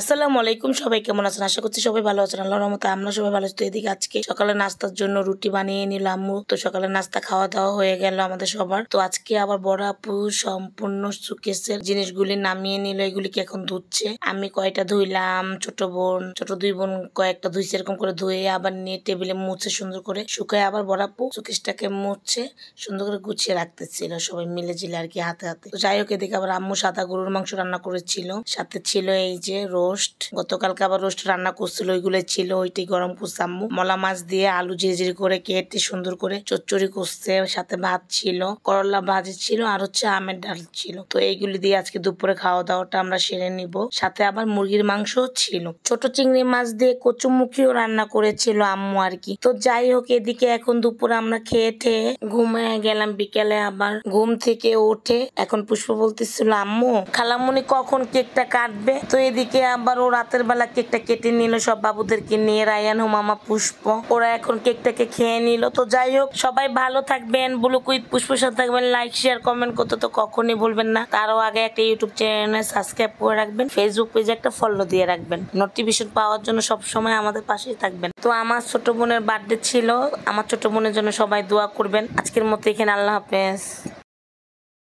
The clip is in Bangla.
আসসালামু আলাইকুম সবাই কেমন আছেন আশা করছি সবাই ভালো আছেন আল্লাহর রহমতে আমরা সবাই ভালো আছি এদিকে আজকে সকালে নাস্তার জন্য রুটি বানিয়ে নিলাম আম্মু তো সকালে নাস্তা খাওয়া দাওয়া হয়ে গেল আমাদের সবার তো আজকে আবার বড় আপু সম্পূর্ণ সুকেশের জিনিসগুলি নামিয়ে নিল এগুলিকে এখন ধুচ্ছে আমি কয়টা ধুইলাম ছোট বোন ছোট দুই বোন কয়েকটা ধুইছে সেরকম করে ধুয়ে আবার নিয়ে টেবিলে মুছে সুন্দর করে শুকায় আবার বড় আপু সুকেশটাকে মুছে সুন্দর করে গুছিয়ে রাখতেছিল সবাই মিলে ঝিলে আর কি হাতে হাতে তো যাই হোক এদিকে আবার আম্মু সাদা গরুর মাংস রান্না করেছিল সাথে ছিল এই যে রোল রোস্ট গতকালকে আবার রোস্ট রান্না করছিল ওইগুলো ছিল ওইটি গরম করছে আম্মু মলা মাছ দিয়ে আলু ঝিরি করে কেটে সুন্দর করে চচ্চড়ি করছে সাথে ভাত ছিল করলা ভাজি ছিল আর হচ্ছে আমের ডাল ছিল তো এইগুলি দিয়ে আজকে দুপুরে খাওয়া দাওয়াটা আমরা সেরে নিব সাথে আবার মুরগির মাংস ছিল ছোট চিংড়ি মাছ দিয়ে কচুমুখিও রান্না করেছিল আম্মু আর কি তো যাই হোক এদিকে এখন দুপুরে আমরা খেয়ে ঠেয়ে ঘুমে গেলাম বিকেলে আবার ঘুম থেকে উঠে এখন পুষ্প বলতেছিল আম্মু খালামুনি কখন কেকটা কাটবে তো এদিকে আবার ও রাতের বেলা কেকটা কেটে নিল সব বাবুদেরকে নিয়ে রায়ান মামা পুষ্প ওরা এখন কেকটাকে খেয়ে নিল তো যাই হোক সবাই ভালো থাকবেন বলু কুইত পুষ্প সাথে থাকবেন লাইক শেয়ার কমেন্ট করতে তো কখনই ভুলবেন না তারও আগে একটা ইউটিউব চ্যানেল সাবস্ক্রাইব করে রাখবেন ফেসবুক পেজে একটা ফলো দিয়ে রাখবেন নোটিফিকেশন পাওয়ার জন্য সব সময় আমাদের পাশেই থাকবেন তো আমার ছোট বোনের বার্থডে ছিল আমার ছোট বোনের জন্য সবাই দোয়া করবেন আজকের মতো এখানে আল্লাহ হাফেজ